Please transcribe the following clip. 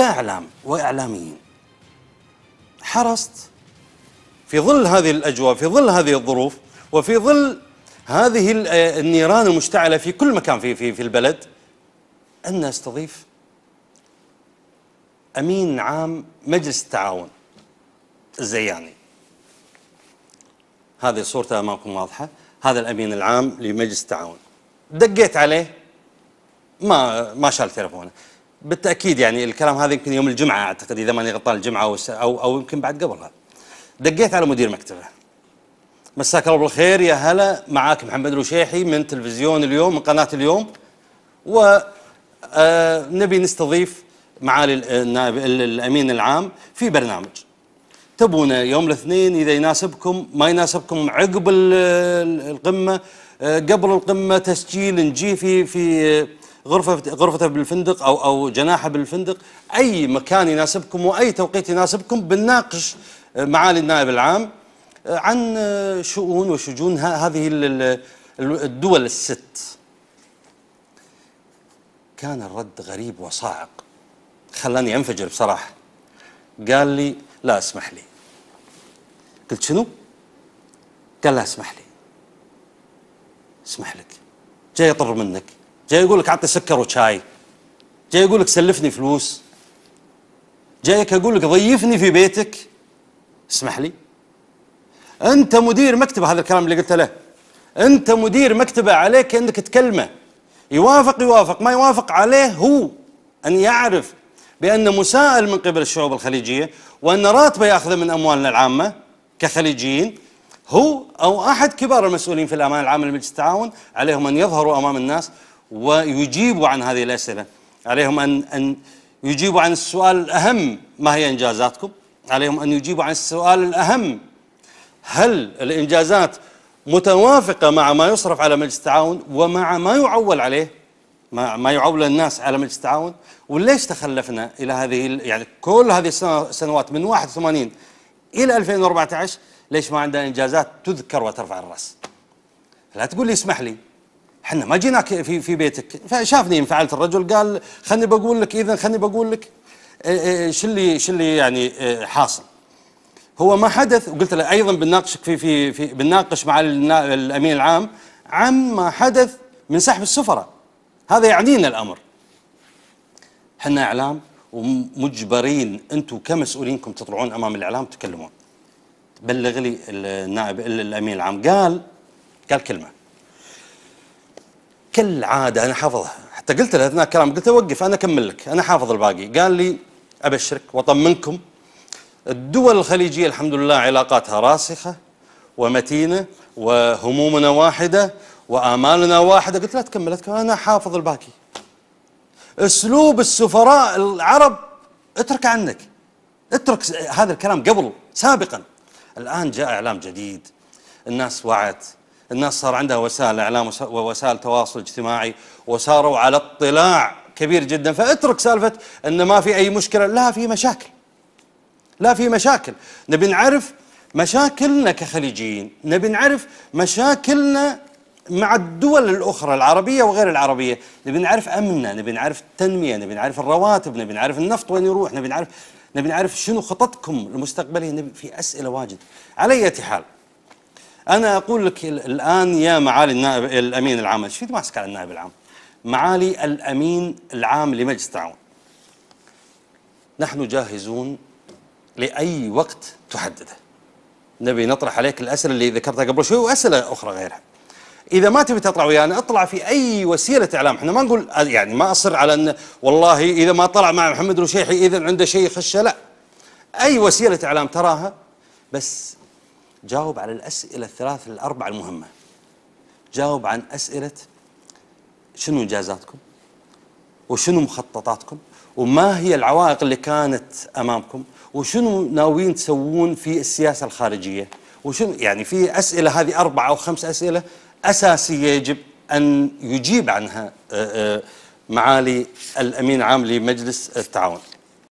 كاعلام واعلاميين حرصت في ظل هذه الاجواء في ظل هذه الظروف وفي ظل هذه النيران المشتعله في كل مكان في في في البلد ان استضيف امين عام مجلس التعاون الزياني هذه صورته امامكم واضحه هذا الامين العام لمجلس التعاون دقيت عليه ما ما شال تليفونه بالتاكيد يعني الكلام هذا يمكن يوم الجمعه اعتقد اذا ماني غلطان الجمعه او او, يمكن بعد قبلها دقيت على مدير مكتبه مساك الله بالخير يا هلا معاك محمد الوشيحي من تلفزيون اليوم من قناه اليوم و آه، نبي نستضيف معالي النائب الامين العام في برنامج تبونا يوم الاثنين اذا يناسبكم ما يناسبكم عقب القمه آه، قبل القمه تسجيل نجي في في آه، غرفة غرفته بالفندق أو أو جناحه بالفندق أي مكان يناسبكم وأي توقيت يناسبكم بنناقش آه، معالي النائب العام آه، عن آه، شؤون وشجون هذه الدول الست كان الرد غريب وصاعق خلاني انفجر بصراحة قال لي لا اسمح لي قلت شنو؟ قال لا اسمح لي اسمح لك جاي اطر منك جاي يقول لك عطي سكر وشاي جاي يقول لك سلفني فلوس جايك اقول لك ضيفني في بيتك اسمح لي انت مدير مكتبه هذا الكلام اللي قلته له انت مدير مكتبه عليك انك تكلمه يوافق يوافق ما يوافق عليه هو ان يعرف بان مساءل من قبل الشعوب الخليجيه وان راتبه ياخذه من اموالنا العامه كخليجيين هو او احد كبار المسؤولين في الامان العام لمجلس التعاون عليهم ان يظهروا امام الناس ويجيبوا عن هذه الأسئلة عليهم أن أن يجيبوا عن السؤال الأهم ما هي إنجازاتكم عليهم أن يجيبوا عن السؤال الأهم هل الإنجازات متوافقة مع ما يصرف على مجلس التعاون ومع ما يعول عليه ما, ما يعول الناس على مجلس التعاون وليش تخلفنا إلى هذه يعني كل هذه السنوات من 81 إلى 2014 ليش ما عندنا إنجازات تذكر وترفع الرأس لا تقول لي اسمح لي احنا ما جيناك في في بيتك فشافني انفعلت الرجل قال خلني بقول لك اذا خلني بقول لك إيه، إيه، إيه، شو اللي شو اللي يعني حاصل هو ما حدث وقلت له ايضا بنناقشك في في, في بنناقش مع الامين العام عن ما حدث من سحب السفراء هذا يعنينا الامر احنا اعلام ومجبرين انتم كمسؤولينكم تطلعون امام الاعلام تكلمون بلغ لي النائب الامين العام قال قال كلمه كالعاده انا حافظها حتى قلت له اثناء الكلام قلت له وقف انا اكمل لك انا حافظ الباقي قال لي ابشرك واطمنكم الدول الخليجيه الحمد لله علاقاتها راسخه ومتينه وهمومنا واحده وامالنا واحده قلت لا تكمل تكمل انا حافظ الباقي اسلوب السفراء العرب اترك عنك اترك هذا الكلام قبل سابقا الان جاء اعلام جديد الناس وعت الناس صار عندها وسائل اعلام ووسائل تواصل اجتماعي وصاروا على اطلاع كبير جدا فاترك سالفه ان ما في اي مشكله لا في مشاكل لا في مشاكل نبي نعرف مشاكلنا كخليجيين نبي نعرف مشاكلنا مع الدول الأخرى العربية وغير العربية نبي نعرف أمننا نبي نعرف التنمية نبي نعرف الرواتب نبي نعرف النفط وين يروح نبي نعرف نبي نعرف شنو خططكم المستقبلية نبي في أسئلة واجد على أي حال أنا أقول لك الآن يا معالي النائب الأمين العام ايش فيك ماسك على النائب العام معالي الأمين العام لمجلس التعاون نحن جاهزون لأي وقت تحدده نبي نطرح عليك الأسئلة اللي ذكرتها قبل شوي وأسئلة أخرى غيرها اذا ما تبي تطلع ويانا اطلع في اي وسيله اعلام احنا ما نقول يعني ما اصر على ان والله اذا ما طلع مع محمد رشيحي اذا عنده شيء يخشه لا اي وسيله اعلام تراها بس جاوب على الأسئلة الثلاث الأربعة المهمة جاوب عن أسئلة شنو إنجازاتكم وشنو مخططاتكم وما هي العوائق اللي كانت أمامكم وشنو ناويين تسوون في السياسة الخارجية وشنو يعني في أسئلة هذه أربعة أو خمس أسئلة أساسية يجب أن يجيب عنها آه، آه، معالي الأمين العام لمجلس التعاون